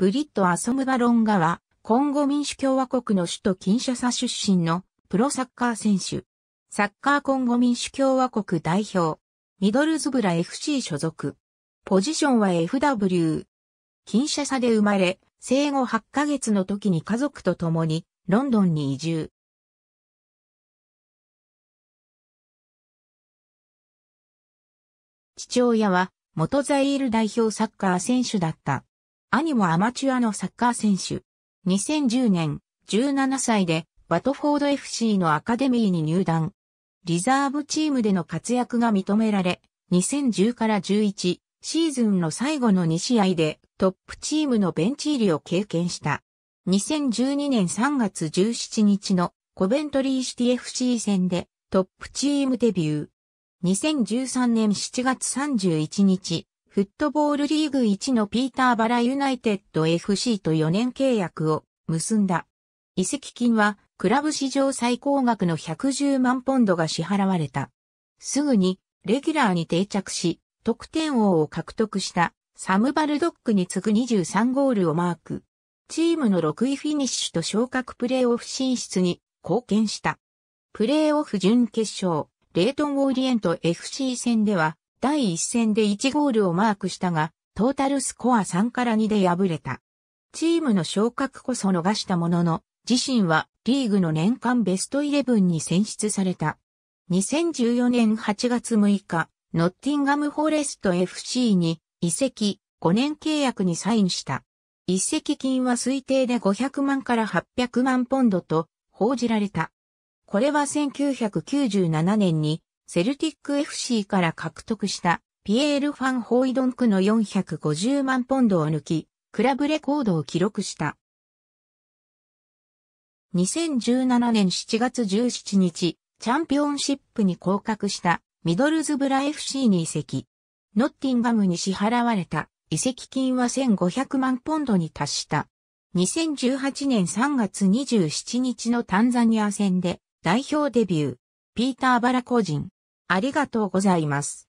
ブリット・アソムバロンガは、コンゴ民主共和国の首都キンシャサ出身のプロサッカー選手。サッカーコンゴ民主共和国代表。ミドルズブラ FC 所属。ポジションは FW。キンシャサで生まれ、生後8ヶ月の時に家族と共にロンドンに移住。父親は元ザイール代表サッカー選手だった。兄もアマチュアのサッカー選手。2010年、17歳でバトフォード FC のアカデミーに入団。リザーブチームでの活躍が認められ、2010から11シーズンの最後の2試合でトップチームのベンチ入りを経験した。2012年3月17日のコベントリーシティ FC 戦でトップチームデビュー。2013年7月31日、フットボールリーグ1のピーターバラユナイテッド FC と4年契約を結んだ。移籍金はクラブ史上最高額の110万ポンドが支払われた。すぐにレギュラーに定着し、得点王を獲得したサムバルドックに次ぐ23ゴールをマーク。チームの6位フィニッシュと昇格プレーオフ進出に貢献した。プレーオフ準決勝、レイトン・オーリエント FC 戦では第1戦で1ゴールをマークしたが、トータルスコア3から2で敗れた。チームの昇格こそ逃したものの、自身はリーグの年間ベストイレブンに選出された。2014年8月6日、ノッティンガムフォレスト FC に移籍5年契約にサインした。移籍金は推定で500万から800万ポンドと報じられた。これは1997年にセルティック FC から獲得したピエール・ファン・ホイドンクの450万ポンドを抜き、クラブレコードを記録した。2017年7月17日、チャンピオンシップに降格したミドルズブラ FC に移籍。ノッティンガムに支払われた移籍金は1500万ポンドに達した。2018年3月27日のタンザニア戦で代表デビュー。ピーター・バラ個人。ありがとうございます。